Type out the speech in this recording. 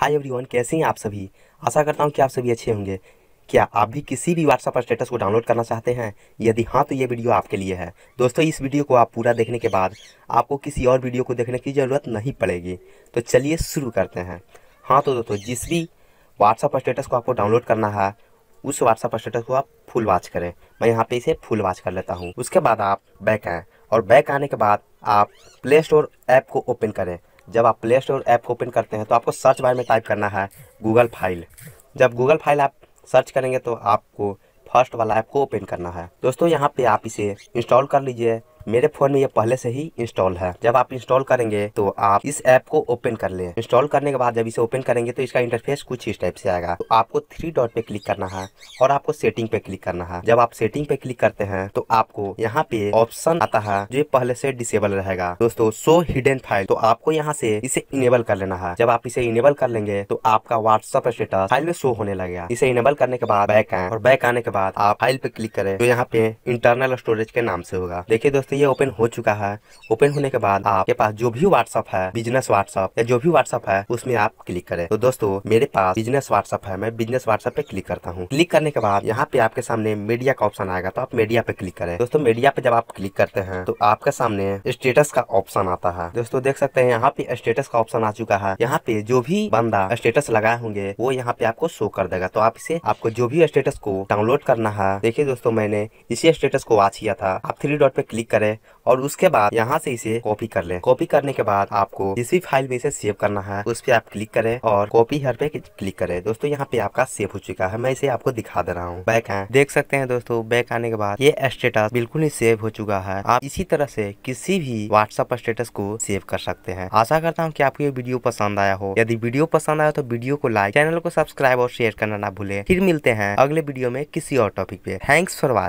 hi everyone कैसे हैं आप सभी आशा करता हूं कि आप सभी अच्छे होंगे क्या आप भी किसी भी व्हाट्सअप पर स्टेटस को डाउनलोड करना चाहते हैं यदि हाँ तो ये वीडियो आपके लिए है दोस्तों इस वीडियो को आप पूरा देखने के बाद आपको किसी और वीडियो को देखने की ज़रूरत नहीं पड़ेगी तो चलिए शुरू करते हैं हाँ तो दोस्तों जिस भी व्हाट्सअप स्टेटस को आपको डाउनलोड करना है उस व्हाट्सअप स्टेटस को आप फुल वाच करें मैं यहाँ पे इसे फुल वाच कर लेता हूँ उसके बाद आप बैक आएँ और बैक आने के बाद आप प्ले स्टोर ऐप को ओपन करें जब आप प्ले स्टोर ऐप ओपन करते हैं तो आपको सर्च बार में टाइप करना है गूगल फाइल जब गूगल फाइल आप सर्च करेंगे तो आपको फर्स्ट वाला ऐप को ओपन करना है दोस्तों यहाँ पे आप इसे इंस्टॉल कर लीजिए मेरे फोन में ये पहले से ही इंस्टॉल है जब आप इंस्टॉल करेंगे तो आप इस ऐप को ओपन कर ले इंस्टॉल करने के बाद जब इसे ओपन करेंगे तो इसका इंटरफेस कुछ इस टाइप से आएगा तो आपको थ्री डॉट पे क्लिक करना है और आपको सेटिंग पे क्लिक करना है जब आप सेटिंग पे क्लिक करते हैं तो आपको यहाँ पे ऑप्शन आता है जो पहले से डिसेबल रहेगा दोस्तों सो हिडन फाइल तो आपको यहाँ से इसे इनेबल कर लेना है जब आप इसे इनेबल कर लेंगे तो आपका व्हाट्सअप स्टेटस फाइल में शो होने लगेगा इसे इनेबल करने के बाद बैक आए और बैक आने के बाद आप फाइल पे क्लिक करें तो यहाँ पे इंटरनल स्टोरेज के नाम से होगा देखिए दोस्तों ये ओपन हो चुका है ओपन होने के बाद आपके पास जो भी व्हाट्सअप है बिजनेस व्हाट्सअप या जो भी व्हाट्सअप है उसमें आप क्लिक करें तो दोस्तों मेरे पास बिजनेस व्हाट्सअप है मैं बिजनेस व्हाट्सअप पे क्लिक करता हूँ क्लिक करने के बाद यहाँ पे आपके सामने मीडिया का ऑप्शन आएगा तो आप मीडिया पे क्लिक करें दोस्तों मीडिया पे जब आप क्लिक करते हैं तो आपके सामने स्टेटस का ऑप्शन आता है दोस्तों देख सकते हैं यहाँ पे स्टेटस का ऑप्शन आ चुका है यहाँ पे जो भी बंदा स्टेटस लगाए होंगे वो यहाँ पे आपको शो कर देगा तो आप इसे आपको जो भी स्टेटस को डाउनलोड करना है देखिए दोस्तों मैंने इसी स्टेटस को वाच किया था आप थ्री डॉट पे क्लिक कर करें और उसके बाद यहाँ से इसे कॉपी कर लें कॉपी करने के बाद आपको जिस भी फाइल में इसे सेव करना है उस पर आप क्लिक करें और कॉपी हर पे क्लिक करें दोस्तों यहाँ पे आपका सेव हो चुका है मैं इसे आपको दिखा दे रहा हूँ बैक है देख सकते हैं दोस्तों बैक आने के बाद ये स्टेटस बिल्कुल ही सेव हो चुका है आप इसी तरह से किसी भी व्हाट्सअप स्टेटस को सेव कर सकते हैं आशा करता हूँ की आपको ये वीडियो पसंद आया हो यदि वीडियो पसंद आया तो वीडियो को लाइक चैनल को सब्सक्राइब और शेयर करना ना भूले फिर मिलते हैं अगले वीडियो में किसी और टॉपिक पे थैंक्स फॉर वॉच